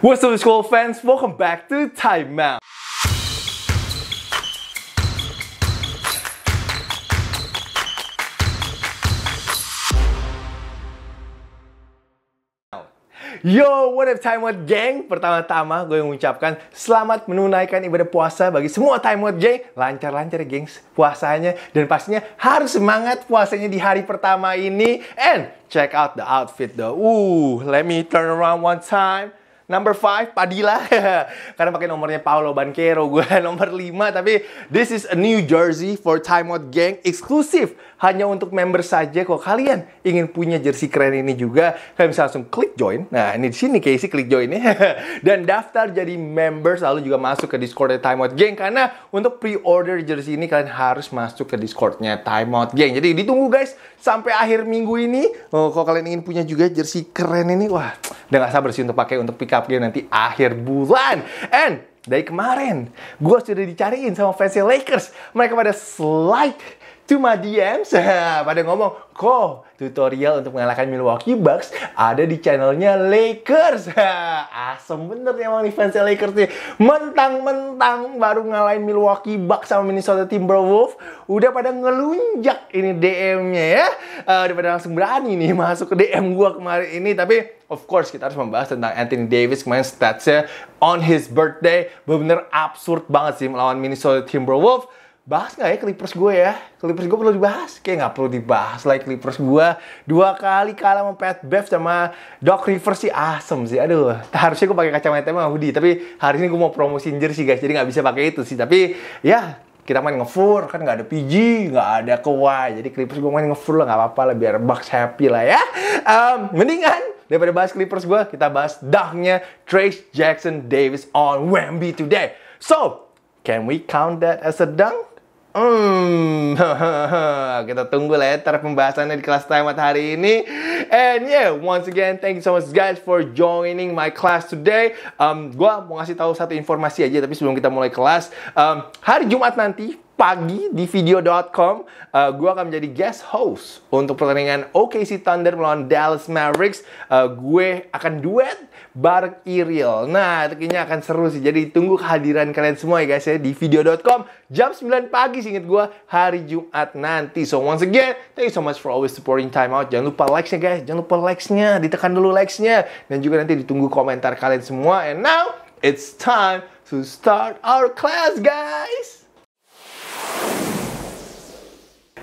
What's up school fans, welcome back to Time Out. Yo, what up Time Out Gang? Pertama-tama gue yang mengucapkan selamat menunaikan ibadah puasa bagi semua Time Out Gang. Lancar-lancar gengs puasanya dan pastinya harus semangat puasanya di hari pertama ini. And check out the outfit though. Ooh, let me turn around one time. Number 5, Padilla. Karena pakai nomornya Paolo Banquero. Gue nomor 5. Tapi this is a New Jersey for Time Out Gang. Eksklusif. Hanya untuk member saja. Kalau kalian ingin punya jersey keren ini juga, kalian bisa langsung klik join. Nah, ini di sini Casey klik join nih. Dan daftar jadi member. Lalu juga masuk ke Discord Time Out Gang. Karena untuk pre-order jersey ini, kalian harus masuk ke Discordnya Time Out Gang. Jadi ditunggu guys sampai akhir minggu ini. Oh, kalau kalian ingin punya juga jersey keren ini, wah, udah gak sabar sih untuk pakai untuk pick up lengkapnya nanti akhir bulan. And dari kemarin, gue sudah dicariin sama fans Lakers. Mereka pada slide to my DMs. pada ngomong, kok tutorial untuk mengalahkan Milwaukee Bucks ada di channelnya Lakers. Asem bener nih emang nih fans Lakers nih. Mentang-mentang baru ngalahin Milwaukee Bucks sama Minnesota Timberwolves. Udah pada ngelunjak ini DM-nya ya. Uh, udah pada langsung berani nih masuk ke DM gue kemarin ini. Tapi Of course kita harus membahas tentang Anthony Davis kemarin statsnya on his birthday benar-benar absurd banget sih melawan Minnesota Timberwolves. Bahas nggak ya Clippers gue ya? Clippers gue perlu dibahas? Kayak nggak perlu dibahas lah like Clippers gue. Dua kali kalah sama Pat Bev sama Doc Rivers sih awesome sih. Aduh, harusnya gue pakai kacamata emang hoodie. Tapi hari ini gue mau promosiin jersey guys, jadi nggak bisa pakai itu sih. Tapi ya kita main ngefur kan nggak ada PG nggak ada kuah jadi Clippers gue main ngefur lah nggak apa-apa lah biar Bucks happy lah ya um, mendingan Daripada bahas Clippers gue, kita bahas dunknya Trace Jackson Davis on Wemby today. So, can we count that as a dunk? Hmm, kita tunggu lah ya pembahasannya di kelas timeout hari ini. And yeah, once again, thank you so much guys for joining my class today. Um, gua mau ngasih tahu satu informasi aja, tapi sebelum kita mulai kelas, um, hari Jumat nanti pagi di video.com uh, gue akan menjadi guest host untuk pertandingan OKC Thunder melawan Dallas Mavericks uh, gue akan duet bareng Iriel nah tekinya akan seru sih jadi tunggu kehadiran kalian semua ya guys ya di video.com jam 9 pagi inget gue hari Jumat nanti so once again thank you so much for always supporting time out jangan lupa likesnya guys jangan lupa nya ditekan dulu nya dan juga nanti ditunggu komentar kalian semua and now it's time to start our class guys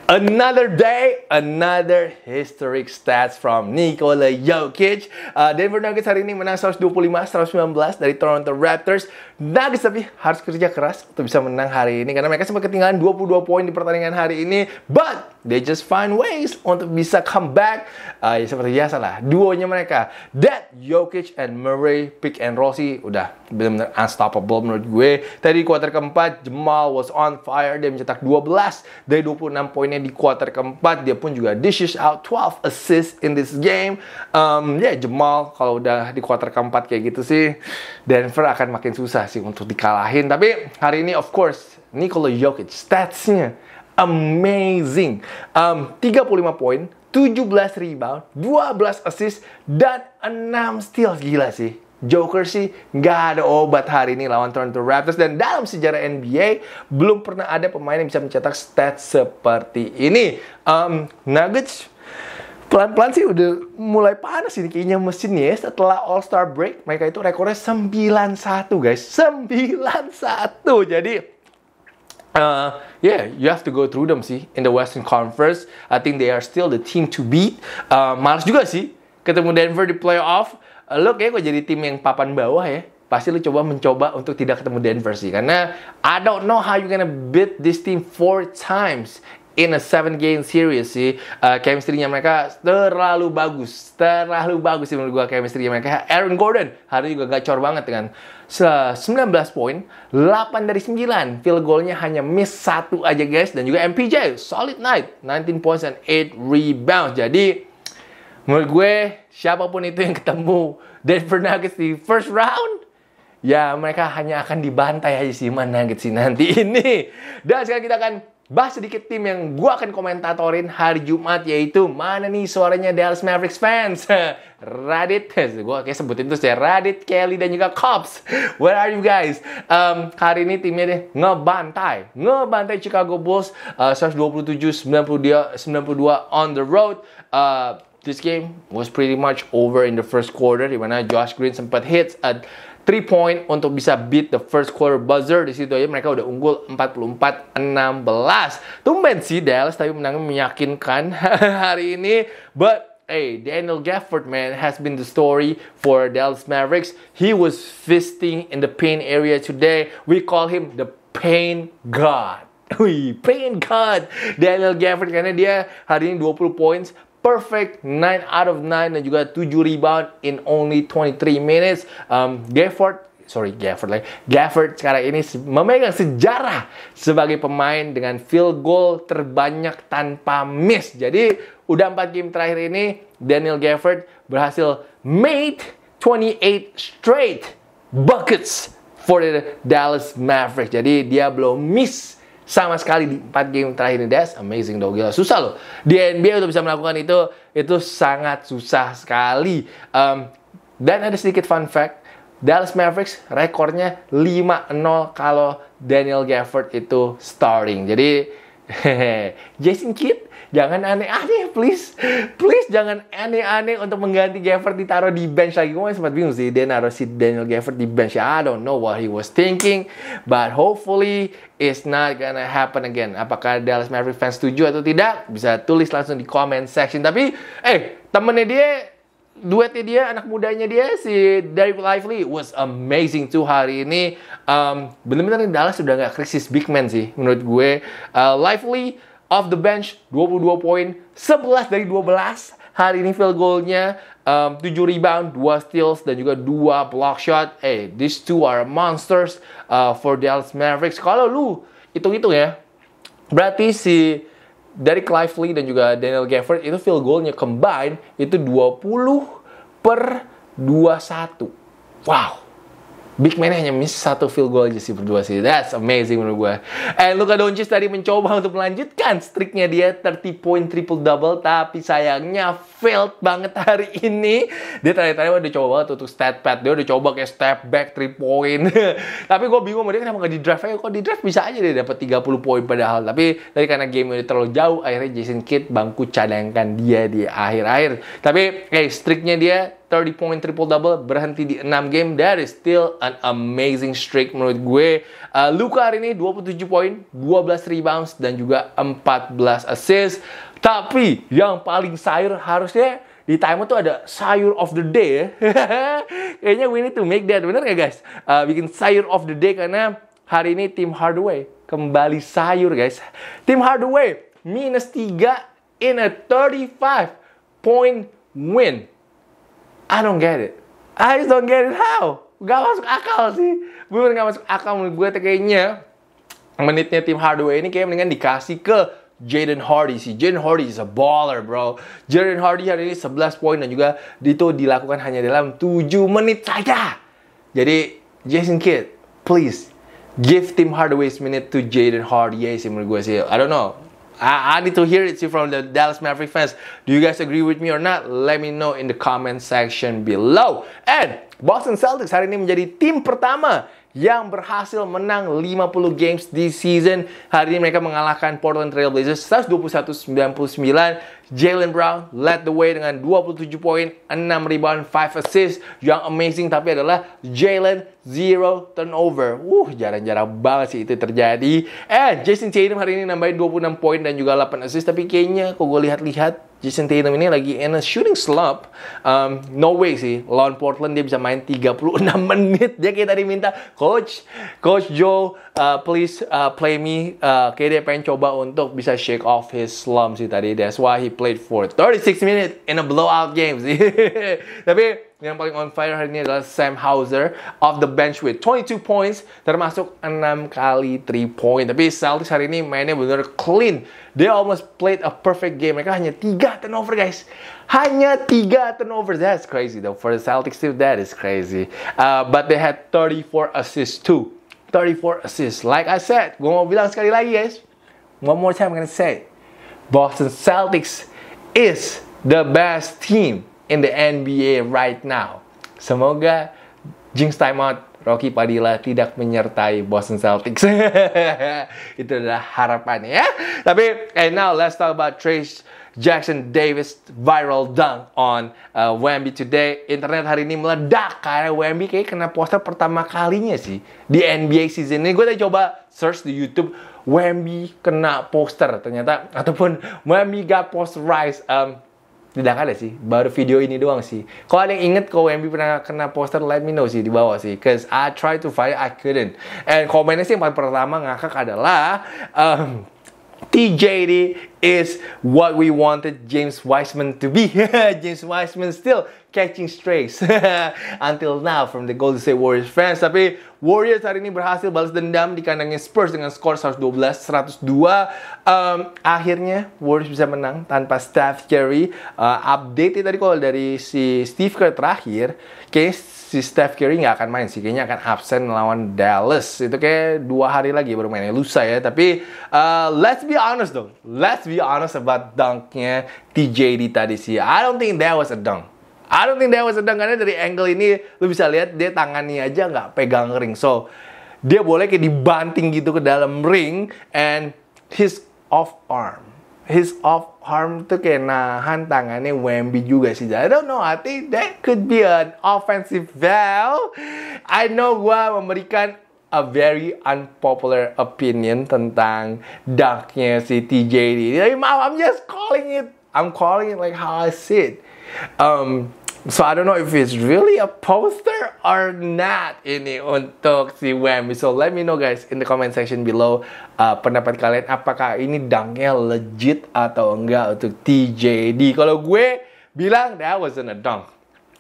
Another day, another historic stats from Nikola Jokic. Uh, Denver Nuggets hari ini menang 125-119 dari Toronto Raptors. Nuggets tapi harus kerja keras untuk bisa menang hari ini karena mereka sempat ketinggalan 22 poin di pertandingan hari ini but they just find ways untuk bisa comeback uh, ah, ya seperti biasa lah duonya mereka that Jokic and Murray pick and roll sih udah benar-benar unstoppable menurut gue tadi quarter kuarter keempat Jamal was on fire dia mencetak 12 dari 26 poinnya di kuarter keempat dia pun juga dishes out 12 assists in this game um, ya yeah, Jamal kalau udah di kuarter keempat kayak gitu sih Denver akan makin susah sih untuk dikalahin. Tapi hari ini of course Nikola Jokic statsnya amazing. Um, 35 poin, 17 rebound, 12 assist, dan 6 steals. Gila sih. Joker sih nggak ada obat hari ini lawan Toronto Raptors dan dalam sejarah NBA belum pernah ada pemain yang bisa mencetak stats seperti ini. Um, Nuggets pelan-pelan sih udah mulai panas ini kayaknya mesinnya setelah All Star break mereka itu rekornya 91 guys 91 jadi Uh, yeah, you have to go through them sih in the Western Conference. I think they are still the team to beat. Uh, males juga sih ketemu Denver di playoff. Uh, lo kayaknya kok jadi tim yang papan bawah ya pasti lo coba mencoba untuk tidak ketemu Denver sih karena I don't know how you gonna beat this team four times in a seven game series sih uh, chemistry-nya mereka terlalu bagus terlalu bagus sih menurut gue chemistry-nya mereka Aaron Gordon hari ini juga gacor banget dengan 19 poin 8 dari 9 field goal-nya hanya miss satu aja guys dan juga MPJ solid night 19 points and 8 rebounds jadi menurut gue siapapun itu yang ketemu Denver Nuggets di first round ya mereka hanya akan dibantai aja sih mana gitu sih nanti ini. Dan sekarang kita akan bahas sedikit tim yang gue akan komentatorin hari Jumat yaitu mana nih suaranya Dallas Mavericks fans Radit gue kayak sebutin terus ya Radit Kelly dan juga Cops where are you guys um, hari ini timnya deh ngebantai ngebantai Chicago Bulls uh, 127 92 on the road uh, This game was pretty much over in the first quarter di mana Josh Green sempat hits at 3 point untuk bisa beat the first quarter buzzer di situ aja mereka udah unggul 44-16. Tumben sih Dallas tapi menangnya meyakinkan hari ini. But Hey, Daniel Gafford, man, has been the story for Dallas Mavericks. He was fisting in the pain area today. We call him the pain god. Wih, pain god. Daniel Gafford karena dia hari ini 20 points, perfect 9 out of 9 dan juga 7 rebound in only 23 minutes. Um, Gafford sorry Gafford lagi. Gafford sekarang ini memegang sejarah sebagai pemain dengan field goal terbanyak tanpa miss. Jadi udah 4 game terakhir ini Daniel Gafford berhasil made 28 straight buckets for the Dallas Mavericks. Jadi dia belum miss sama sekali di 4 game terakhir ini. That's amazing dong, gila. Susah loh. Di NBA untuk bisa melakukan itu, itu sangat susah sekali. Um, dan ada sedikit fun fact, Dallas Mavericks rekornya 5-0 kalau Daniel Gafford itu starting. Jadi, Jason Kidd Jangan aneh-aneh, please. Please jangan aneh-aneh untuk mengganti Gafford ditaruh di bench lagi. Gue sempat bingung sih, dia naruh si Daniel Gafford di bench. I don't know what he was thinking, but hopefully it's not gonna happen again. Apakah Dallas Mavericks fans setuju atau tidak? Bisa tulis langsung di comment section. Tapi, eh, temennya dia duetnya dia anak mudanya dia si Derek Lively was amazing tuh hari ini um, bener-bener Dallas sudah nggak krisis big man sih menurut gue uh, Lively Off the bench 22 poin, 11 dari 12. Hari ini field goalnya um, 7 rebound, 2 steals dan juga 2 block shot. Eh, hey, these two are monsters uh, for Dallas Mavericks. Kalau lu hitung-hitung ya, berarti si dari Clive Lee dan juga Daniel Gafford itu field goalnya combine itu 20 per 21. Wow big man hanya miss satu field goal aja sih berdua sih. That's amazing menurut gue. Eh, And Luka Doncic tadi mencoba untuk melanjutkan streaknya dia 30 point triple double tapi sayangnya failed banget hari ini. Dia tadi-tadi udah coba banget untuk step back Dia udah coba kayak step back 3 point. tapi gue bingung dia kenapa gak di draft aja. Kok di draft bisa aja dia dapat 30 poin padahal. Tapi dari karena game ini terlalu jauh akhirnya Jason Kidd bangku cadangkan dia di akhir-akhir. Tapi kayak eh, streaknya dia 30 point triple double berhenti di 6 game that is still an amazing streak menurut gue uh, Luka hari ini 27 poin 12 rebounds dan juga 14 assist tapi yang paling sayur harusnya di time itu ada sayur of the day Kayaknya we need to make that, bener gak guys? Uh, bikin sayur of the day karena hari ini tim Hardaway kembali sayur guys. Tim Hardaway minus 3 in a 35 point win I don't get it. I just don't get it how. Gak masuk akal sih. Bener gak masuk akal menurut gue kayaknya menitnya tim Hardaway ini kayak mendingan dikasih ke Jaden Hardy sih. Jaden Hardy is a baller, bro. Jaden Hardy hari ini 11 poin dan juga itu dilakukan hanya dalam 7 menit saja. Jadi Jason Kidd, please give Tim Hardaway's minute to Jaden Hardy ya sih menurut gue sih. I don't know. I, I need to hear it from the Dallas Maverick fans. Do you guys agree with me or not? Let me know in the comment section below. And Boston Celtics hari ini menjadi tim pertama yang berhasil menang 50 games di season. Hari ini mereka mengalahkan Portland Trail Blazers 121-99 Jalen Brown led the way dengan 27 poin, 6 rebound, 5 assist. Yang amazing tapi adalah Jalen zero turnover. Uh, jarang-jarang banget sih itu terjadi. Eh, Jason Tatum hari ini nambahin 26 poin dan juga 8 assist. Tapi kayaknya kok gue lihat-lihat Jason Tatum ini lagi in a shooting slump. Um, no way sih, lawan Portland dia bisa main 36 menit. Dia kayak tadi minta, Coach, Coach Joe, uh, please uh, play me. Uh, okay, dia pengen coba untuk bisa shake off his slump sih tadi. That's why he played for 36 minutes in a blowout game sih. Tapi yang paling on fire hari ini adalah Sam Hauser off the bench with 22 points termasuk 6 kali 3 point tapi Celtics hari ini mainnya benar clean they almost played a perfect game mereka hanya 3 turnover guys hanya 3 turnover that's crazy though for the Celtics too that is crazy uh, but they had 34 assists too 34 assists. Like I said, gue mau bilang sekali lagi guys. One more time I'm gonna say. Boston Celtics is the best team in the NBA right now. Semoga Jinx Timeout Rocky Padilla tidak menyertai Boston Celtics. Itu adalah harapannya ya. Tapi, and now let's talk about Trace Jackson Davis viral dunk on uh, Wemby today. Internet hari ini meledak karena Wemby kayak kena poster pertama kalinya sih di NBA season ini. Gue udah coba search di YouTube Wemby kena poster ternyata ataupun Wemby got posterized. Um, tidak ada sih, baru video ini doang sih. Kalau ada yang inget kalau Wemby pernah kena poster, let me know sih di bawah sih. Cause I try to find, I couldn't. And komennya sih yang paling pertama ngakak adalah, um, TJD is what we wanted James Wiseman to be. James Wiseman still catching strays until now from the Golden State Warriors fans. Tapi Warriors hari ini berhasil balas dendam di kandangnya Spurs dengan skor 112-102. Um, akhirnya Warriors bisa menang tanpa Steph Curry. Uh, update tadi kalau dari si Steve Kerr terakhir, case si Steph Curry nggak akan main sih kayaknya akan absen melawan Dallas itu kayak dua hari lagi baru mainnya lusa ya tapi uh, let's be honest dong let's be honest about dunknya TJD tadi sih I don't think that was a dunk I don't think that was a dunk karena dari angle ini lu bisa lihat dia tangannya aja nggak pegang ring so dia boleh kayak dibanting gitu ke dalam ring and his off arm his off harm tuh kayak nahan tangannya Wemby juga sih. I don't know, I think that could be an offensive foul. I know gue memberikan a very unpopular opinion tentang dunknya si TJ ini. Tapi maaf, I'm just calling it. I'm calling it like how I see it. Um, So I don't know if it's really a poster or not ini untuk si Wemby. So let me know guys in the comment section below uh, pendapat kalian apakah ini dangnya legit atau enggak untuk TJD. Kalau gue bilang that wasn't a dunk.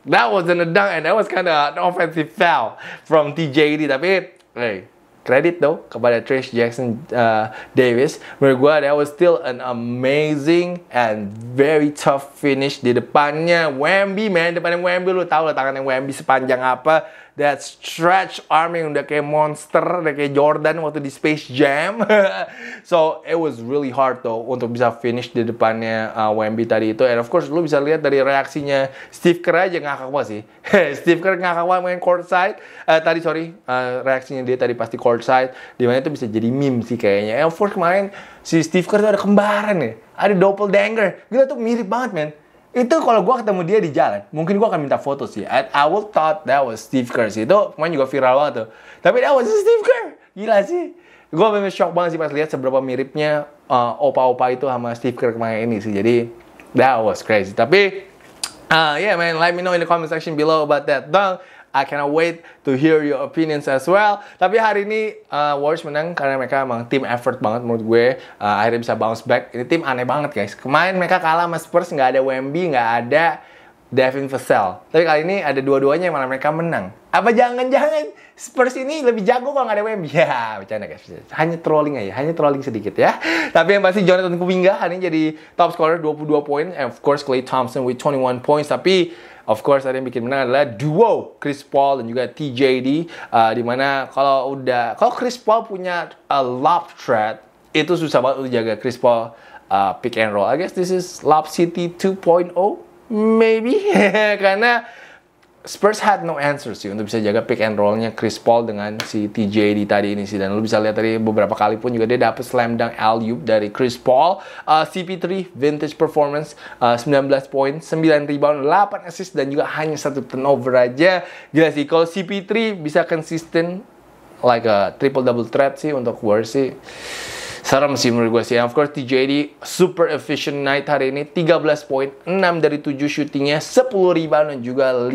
That wasn't a dunk and that was kind of an offensive foul from TJD tapi hey kredit tuh kepada Trish Jackson uh, Davis. Menurut gue that was still an amazing and very tough finish di depannya Wemby man, depannya Wemby lu tau, lah tangannya Wemby sepanjang apa that stretch arm yang udah kayak monster, udah kayak Jordan waktu di Space Jam. so it was really hard though untuk bisa finish di depannya uh, Wemby tadi itu. And of course lu bisa lihat dari reaksinya Steve Kerr aja ngakak banget sih. Steve Kerr ngakak banget main courtside. Uh, tadi sorry uh, reaksinya dia tadi pasti courtside. Dimana itu bisa jadi meme sih kayaknya. And of course kemarin si Steve Kerr tuh ada kembaran nih, ya. Ada doppelganger. Gila tuh mirip banget men itu kalau gue ketemu dia di jalan mungkin gue akan minta foto sih I, I would thought that was Steve Kerr sih itu main juga viral banget tuh tapi that was Steve Kerr gila sih gue memang shock banget sih pas lihat seberapa miripnya opa uh, opa-opa itu sama Steve Kerr kemarin ini sih jadi that was crazy tapi uh, yeah man let me know in the comment section below about that dong I cannot wait to hear your opinions as well. Tapi hari ini uh, Warriors menang karena mereka emang tim effort banget menurut gue. Uh, akhirnya bisa bounce back. Ini tim aneh banget guys. Kemarin mereka kalah sama Spurs nggak ada Wemby, nggak ada Devin Vassell. Tapi kali ini ada dua-duanya yang malah mereka menang. Apa jangan-jangan Spurs ini lebih jago kalau nggak ada Wemby? Ya, bercanda guys. Hanya trolling aja, hanya trolling sedikit ya. Tapi yang pasti Jonathan Kuminga hari ini jadi top scorer 22 poin. And of course Clay Thompson with 21 points. Tapi Of course, ada yang bikin menang adalah duo Chris Paul dan juga TJD. Uh, dimana kalau udah, kalau Chris Paul punya a lob threat, itu susah banget untuk jaga Chris Paul uh, pick and roll. I guess this is Lob City 2.0 Maybe karena Spurs had no answers sih untuk bisa jaga pick and rollnya Chris Paul dengan si TJ di tadi ini sih dan lu bisa lihat tadi beberapa kali pun juga dia dapat slam dunk alley oop dari Chris Paul uh, CP3 vintage performance uh, 19 poin 9 rebound 8 assist dan juga hanya satu turnover aja gila sih kalau CP3 bisa konsisten like a triple double threat sih untuk Warriors sih Serem sih menurut gue sih. And of course TJD super efficient night hari ini. 13 poin, 6 dari 7 shootingnya, 10 rebound dan juga 5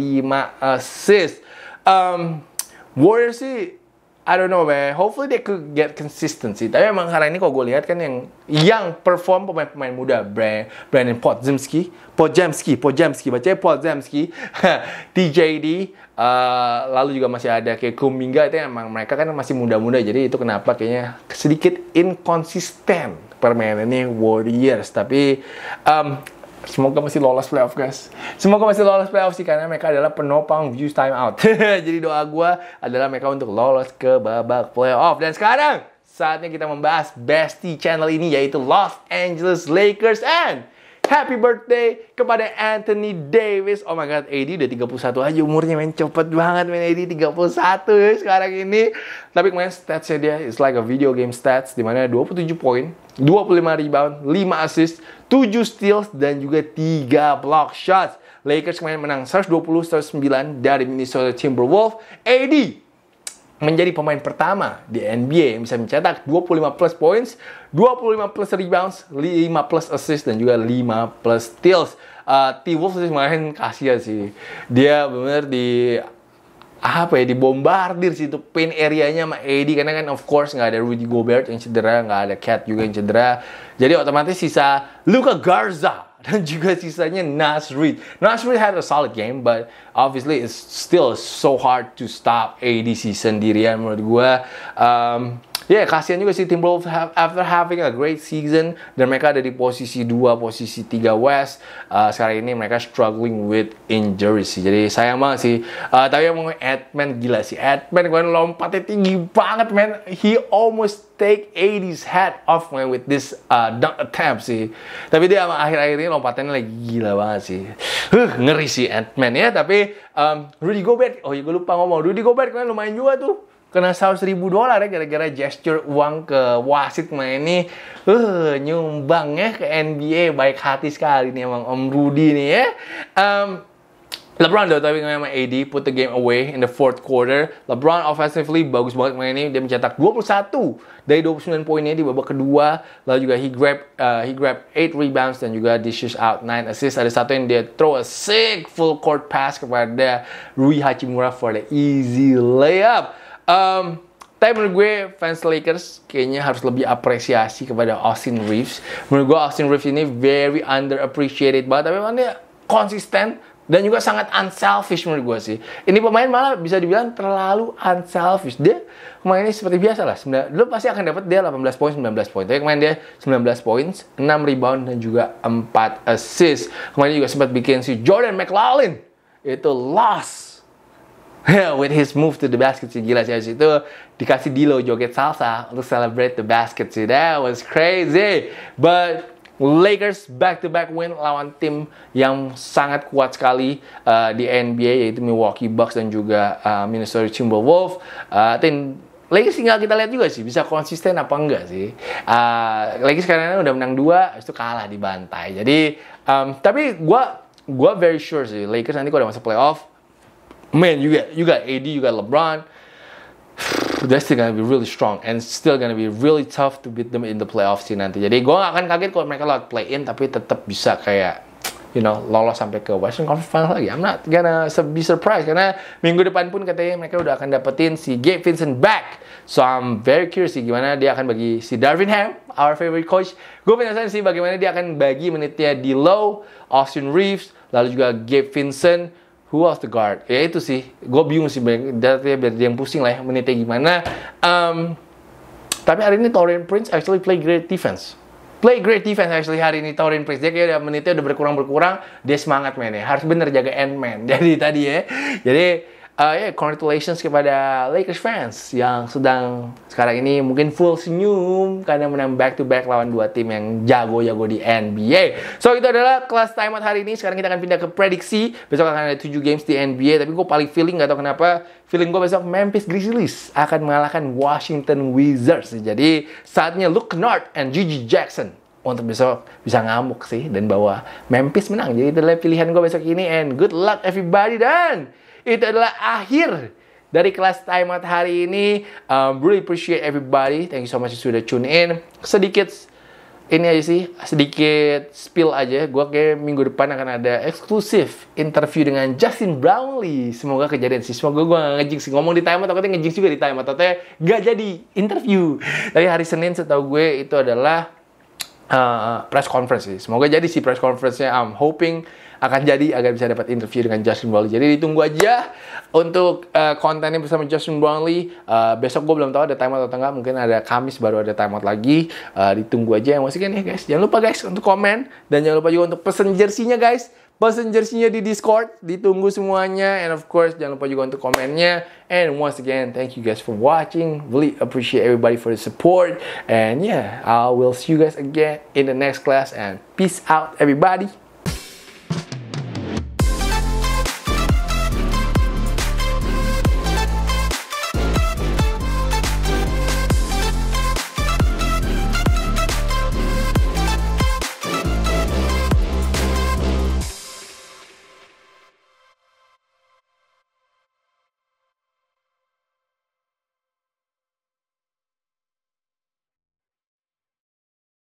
assist. Um, Warriors sih I don't know man, hopefully they could get consistency. Tapi memang hari ini kalau gue lihat kan yang yang perform pemain-pemain muda, Brand, Brandon Podzimski, Podzimski, Podzimski, baca ya, Podzimski, TJD, uh, lalu juga masih ada kayak Kuminga itu memang mereka kan masih muda-muda, jadi itu kenapa kayaknya sedikit inconsistent permainannya Warriors. Tapi um, Semoga masih lolos playoff guys. Semoga masih lolos playoff sih karena mereka adalah penopang views time out. Jadi doa gue adalah mereka untuk lolos ke babak playoff. Dan sekarang saatnya kita membahas bestie channel ini yaitu Los Angeles Lakers and Happy birthday kepada Anthony Davis. Oh my god, AD udah 31 aja umurnya main Cepet banget men AD 31 ya sekarang ini. Tapi kemarin statsnya dia it's like a video game stats. Dimana 27 poin, 25 rebound, 5 assist, 7 steals dan juga 3 block shots. Lakers kemarin menang 120-109 dari Minnesota Timberwolves. AD menjadi pemain pertama di NBA yang bisa mencetak 25 plus points, 25 plus rebounds, 5 plus assist, dan juga 5 plus steals. Uh, T-Wolves kemarin kasihan sih. Dia benar di apa ya dibombardir situ pain areanya sama AD karena kan of course nggak ada Rudy Gobert yang cedera nggak ada Cat juga yang cedera jadi otomatis sisa Luka Garza dan juga sisanya Nas Reed. Nas Reed had a solid game, but obviously it's still so hard to stop AD season sendirian menurut gue. Um, ya yeah, kasihan juga sih Timberwolves after having a great season dan mereka ada di posisi 2, posisi 3 West. Uh, sekarang ini mereka struggling with injuries sih. Jadi sayang banget sih. Uh, tapi yang mau Edman gila sih. Edman kemarin lompatnya tinggi banget man. He almost take 80's head off man with this uh, dunk attempt sih. Tapi dia akhir-akhir ini lompatannya lagi gila banget sih. Huh, ngeri sih Edman ya. Tapi um, Rudy Gobert, oh ya gue lupa ngomong. Rudy Gobert kemarin lumayan juga tuh kena 100 ribu dolar ya gara-gara gesture uang ke wasit main ini uh, nyumbang ya ke NBA baik hati sekali nih emang Om Rudy nih ya um, LeBron though, tapi memang AD put the game away in the fourth quarter. LeBron offensively bagus banget main ini. Dia mencetak 21 dari 29 poinnya di babak kedua. Lalu juga he grab uh, he grab 8 rebounds dan juga dishes out 9 assists. Ada satu yang dia throw a sick full court pass kepada Rui Hachimura for the easy layup. Um, tapi menurut gue fans Lakers kayaknya harus lebih apresiasi kepada Austin Reeves. Menurut gue Austin Reeves ini very underappreciated banget. Tapi memang dia konsisten dan juga sangat unselfish menurut gue sih. Ini pemain malah bisa dibilang terlalu unselfish. Dia pemain ini seperti biasa lah. Lo pasti akan dapat dia 18 poin, 19 poin. Tapi kemarin dia 19 poin, 6 rebound, dan juga 4 assist. Kemarin juga sempat bikin si Jordan McLaughlin. Itu loss with his move to the basket sih gila sih itu dikasih Dilo joget salsa untuk celebrate the basket sih that was crazy but Lakers back-to-back win lawan tim yang sangat kuat sekali uh, di NBA yaitu Milwaukee Bucks dan juga uh, Minnesota Timberwolves. Uh, tim Lakers tinggal kita lihat juga sih bisa konsisten apa enggak sih. Uh, Lakers karena udah menang dua, itu kalah di bantai. Jadi um, tapi gue gue very sure sih Lakers nanti kalau udah masuk playoff man, you got you got AD, you got LeBron. They're still gonna be really strong and still gonna be really tough to beat them in the playoffs sih nanti. Jadi gue gak akan kaget kalau mereka lewat play in tapi tetap bisa kayak you know lolos sampai ke Western Conference Final lagi. I'm not gonna be surprised karena minggu depan pun katanya mereka udah akan dapetin si Gabe Vincent back. So I'm very curious sih gimana dia akan bagi si Darvin Ham, our favorite coach. Gue penasaran sih bagaimana dia akan bagi menitnya di Low, Austin Reeves, lalu juga Gabe Vincent, Who was the guard? Ya itu sih, gue bingung sih, dia biar dia yang pusing lah ya, menitnya gimana. Um, tapi hari ini Torian Prince actually play great defense. Play great defense actually hari ini Torian Prince. Dia kayak menitnya udah berkurang-berkurang, dia semangat mainnya. Harus bener jaga end man. Jadi tadi ya, jadi uh, yeah, congratulations kepada Lakers fans yang sedang sekarang ini mungkin full senyum karena menang back to back lawan dua tim yang jago-jago di NBA. So itu adalah kelas timeout hari ini. Sekarang kita akan pindah ke prediksi. Besok akan ada 7 games di NBA. Tapi gue paling feeling gak tau kenapa feeling gue besok Memphis Grizzlies akan mengalahkan Washington Wizards. Jadi saatnya Luke Kennard and Gigi Jackson untuk besok bisa ngamuk sih dan bawa Memphis menang. Jadi itu adalah pilihan gue besok ini and good luck everybody dan itu adalah akhir dari kelas time out hari ini. Um, really appreciate everybody. Thank you so much sudah tune in. Sedikit ini aja sih, sedikit spill aja. Gue kayak minggu depan akan ada eksklusif interview dengan Justin Brownlee. Semoga kejadian sih. Semoga gue gak ngejinx. Ngomong di time out, takutnya ngejinx juga di time out. Takutnya gak jadi interview. Tapi hari Senin setahu gue itu adalah uh, press conference sih. Semoga jadi sih press conference-nya. I'm hoping akan jadi agar bisa dapat interview dengan Justin Brownlee. Jadi ditunggu aja untuk uh, kontennya bersama Justin Brownlee. Uh, besok gue belum tahu ada timeout atau enggak. Mungkin ada Kamis baru ada timeout lagi. Uh, ditunggu aja yang masih kan ya guys. Jangan lupa guys untuk komen dan jangan lupa juga untuk pesen jersinya guys. Pesen jersinya di Discord. Ditunggu semuanya. And of course jangan lupa juga untuk komennya. And once again, thank you guys for watching. Really appreciate everybody for the support. And yeah, I will see you guys again in the next class. And peace out, everybody.